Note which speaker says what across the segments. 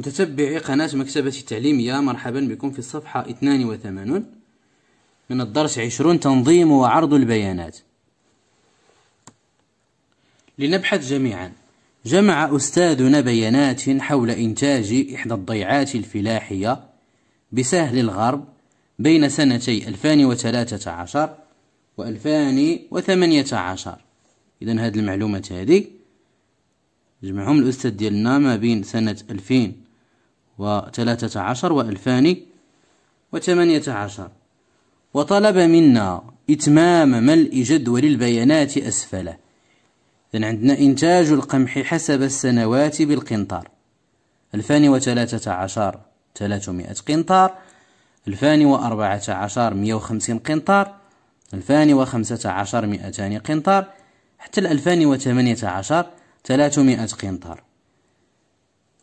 Speaker 1: متتبعي قناة مكتبة التعليمية مرحبا بكم في الصفحة 82 من الدرس 20 تنظيم وعرض البيانات لنبحث جميعا جمع أستاذنا بيانات حول إنتاج إحدى الضيعات الفلاحية بسهل الغرب بين سنتي 2013 و 2018 إذا هذه المعلومات هذه جمعهم الأستاذ ديالنا ما بين سنة 2000 وثلاثة عشر وألفان وثمانية عشر وطلب منا إتمام ملء جدول البيانات أسفله إذن عندنا إنتاج القمح حسب السنوات بالقنطار ألفان وثلاثة عشر ثلاثمائة قنطار ألفان وأربعة عشر مئة وخمسين قنطار ألفان وخمسة عشر مئتان قنطار حتى الألفان وثمانية عشر ثلاثمائة قنطار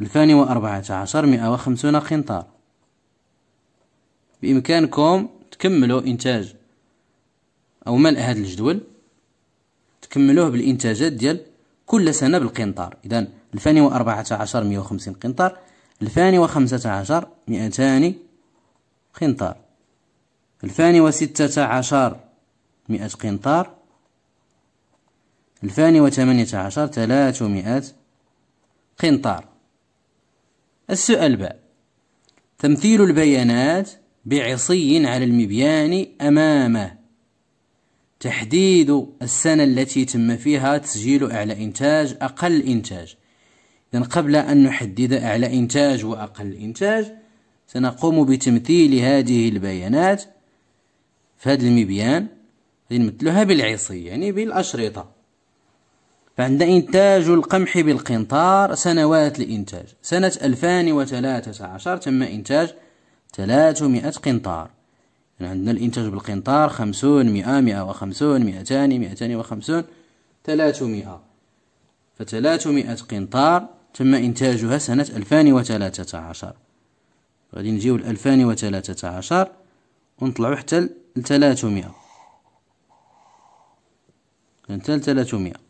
Speaker 1: الفاني وأربعة عشر مئة وخمسون قنطار بإمكانكم تكملوا إنتاج أو ملء هذا الجدول تكملوه بالإنتاجات ديال كل سنة بالقنطار إذا الفاني وأربعة عشر مئة وخمسين قنطار الفاني وخمسة عشر مئتان قنطار الفاني وستة عشر مئة قنطار الفاني وثمانية عشر ثلاثمائة قنطار السؤال باء تمثيل البيانات بعصي على المبيان أمامه تحديد السنة التي تم فيها تسجيل أعلى إنتاج أقل إنتاج إذن قبل أن نحدد أعلى إنتاج وأقل إنتاج سنقوم بتمثيل هذه البيانات في هذا المبيان لنمثلها بالعصي يعني بالأشرطة فعند إنتاج القمح بالقنطار سنوات الإنتاج سنة 2013 تم إنتاج 300 قنطار يعني عندنا الإنتاج بالقنطار 50 100 150 200 250 300 ف 300 قنطار تم إنتاجها سنة 2013 غادي نجيو ل 2013 ونطلعو حتى ل 300 حتى ل 300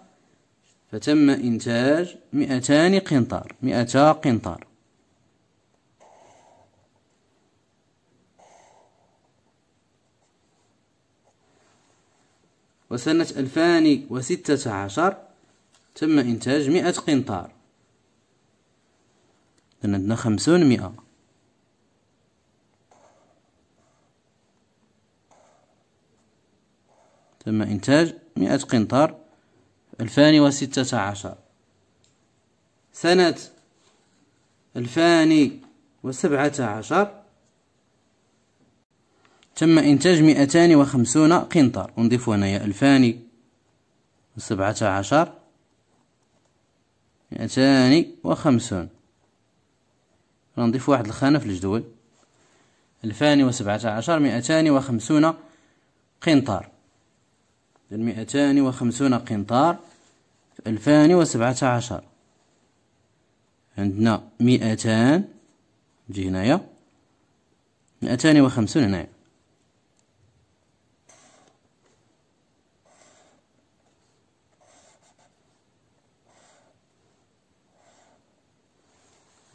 Speaker 1: فتم إنتاج مئتان قنطار مئتا قنطار وسنة 2016 تم إنتاج مئة قنطار عندنا خمسون مئة تم إنتاج مئة قنطار الفاني وستة عشر سنة الفاني وسبعة عشر تم إنتاج مئتان وخمسون قنطار نضيف هنايا الفاني وسبعة عشر مئتان وخمسون نضيف واحد الخانة في الجدول الفاني وسبعة عشر مئتان وخمسون قنطار مئتان وخمسون قنطار ألفان وسبعة عشر عندنا مئتان نجي هنايا مئتان وخمسون هنايا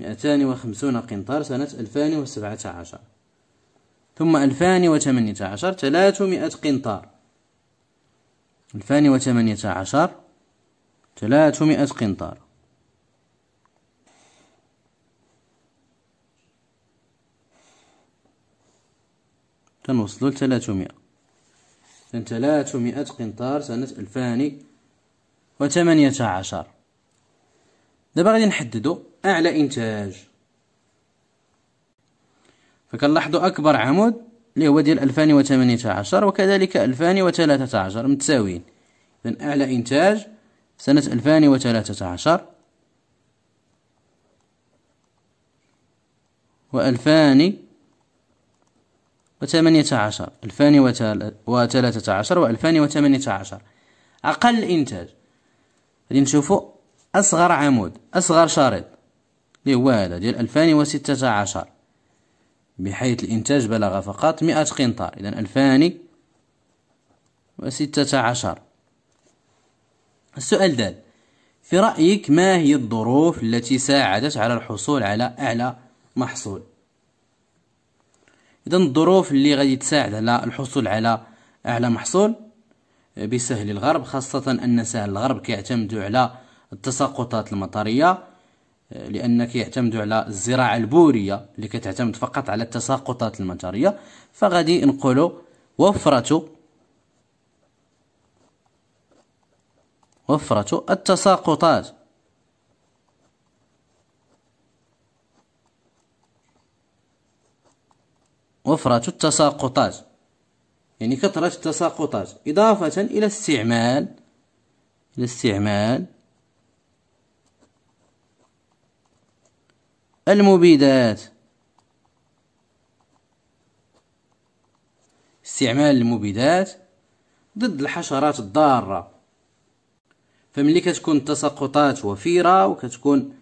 Speaker 1: مئتان وخمسون قنطار سنة ألفان وسبعة عشر ثم ألفان وثمانية عشر ثلاثمائة قنطار ألفان وثمانية عشر 300 قنطار تنوصلوا ل 300 إذن 300 قنطار سنة 2018 دابا غادي نحددوا أعلى إنتاج فكنلاحظوا أكبر عمود اللي هو ديال 2018 وكذلك 2013 متساويين إذن أعلى إنتاج سنة 2013 وألفان وثمانية عشر ألفان وثلاثة عشر وألفان وثمانية عشر أقل إنتاج غادي نشوفوا أصغر عمود أصغر شريط اللي هو هذا ديال ألفان وستة عشر بحيث الإنتاج بلغ فقط مئة قنطار إذا ألفان وستة عشر السؤال دال في رأيك ما هي الظروف التي ساعدت على الحصول على أعلى محصول إذا الظروف اللي غادي تساعد على الحصول على أعلى محصول آه، بسهل الغرب خاصة أن سهل الغرب كيعتمد على التساقطات المطرية آه، لأن كيعتمد على الزراعة البورية اللي كتعتمد فقط على التساقطات المطرية فغادي نقولوا وفرة وفرة التساقطات وفرة التساقطات يعني كثرة التساقطات إضافة إلى استعمال إلى استعمال المبيدات استعمال المبيدات ضد الحشرات الضارة فملي كتكون التساقطات وفيره وكتكون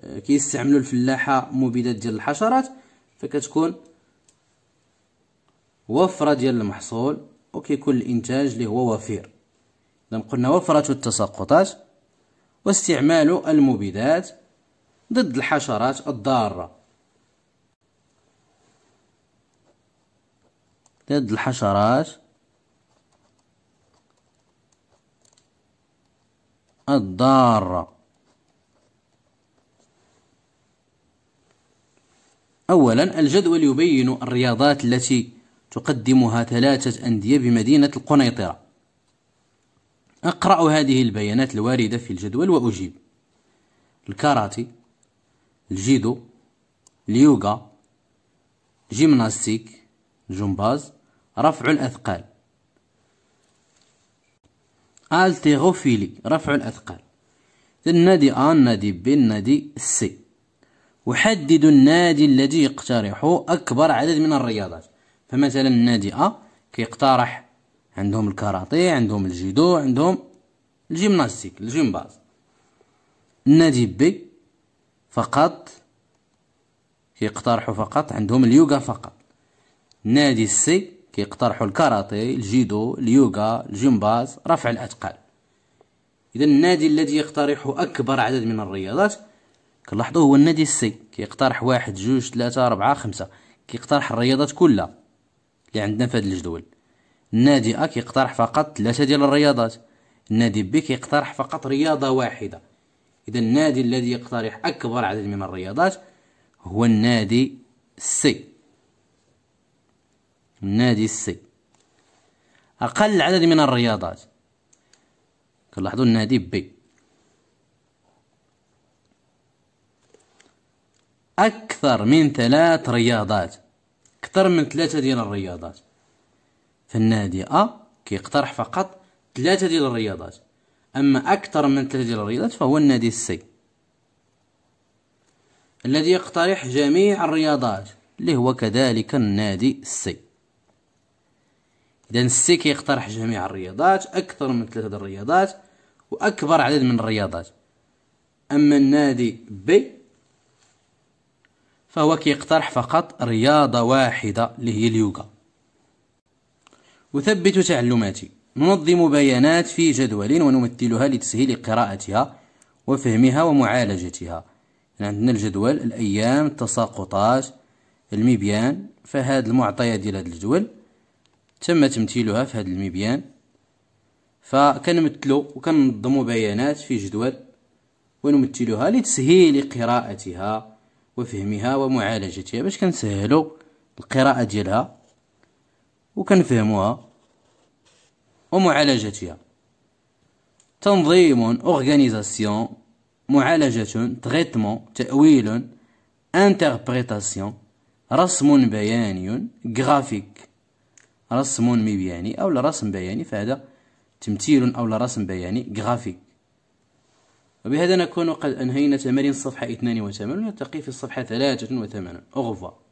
Speaker 1: آه، كيستعملوا الفلاحه مبيدات ديال الحشرات فكتكون وفره ديال المحصول وكيكون الانتاج اللي هو وفير اذا قلنا وفره التساقطات واستعمال المبيدات ضد الحشرات الضاره ضد الحشرات الضارة أولا الجدول يبين الرياضات التي تقدمها ثلاثة أندية بمدينة القنيطرة أقرأ هذه البيانات الواردة في الجدول وأجيب الكاراتي الجيدو اليوغا جيمناستيك جمباز رفع الأثقال التيغوفيلي رفع الأثقال النادي أ النادي ب النادي سي وحدد النادي الذي يقترح أكبر عدد من الرياضات فمثلا النادي أ كيقترح عندهم الكاراتيه عندهم الجيدو عندهم الجيمناستيك الجيمباز النادي بي فقط كيقترحوا فقط عندهم اليوغا فقط نادي سي كيقترحوا الكاراتي الجيدو اليوغا الجمباز رفع الاثقال اذا النادي الذي يقترح اكبر عدد من الرياضات كنلاحظوا هو النادي السي كيقترح واحد جوج ثلاثة أربعة خمسة كيقترح الرياضات كلها اللي عندنا في هذه الجدول النادي أ كيقترح فقط ثلاثة ديال الرياضات النادي بي كيقترح فقط رياضة واحدة إذا النادي الذي يقترح أكبر عدد من الرياضات هو النادي سي نادي السي أقل عدد من الرياضات كنلاحظوا النادي بي أكثر من ثلاث رياضات أكثر من ثلاثة ديال الرياضات فالنادي أ كيقترح فقط ثلاثة ديال الرياضات أما أكثر من ثلاثة ديال الرياضات فهو النادي السي الذي يقترح جميع الرياضات اللي هو كذلك النادي السي إذا السي كيقترح جميع الرياضات أكثر من ثلاثة الرياضات وأكبر عدد من الرياضات أما النادي بي فهو كيقترح فقط رياضة واحدة اللي هي اليوغا أثبت تعلماتي ننظم بيانات في جدول ونمثلها لتسهيل قراءتها وفهمها ومعالجتها يعني عندنا الجدول الأيام التساقطات المبيان فهاد المعطيات ديال هذا الجدول تم تمثيلها في هذا المبيان فكنمثلو وكننظمو بيانات في جدول ونمثلها لتسهيل قراءتها وفهمها ومعالجتها باش كنسهلو القراءة ديالها وكنفهموها ومعالجتها تنظيم اورغانيزاسيون معالجة تريتمون تأويل انتربريتاسيون رسم بياني غرافيك رسم مبياني أو لرسم بياني فهذا تمثيل أو لرسم بياني غرافي وبهذا نكون قد أنهينا تمارين الصفحة 82 ونلتقي في الصفحة 83 أغفى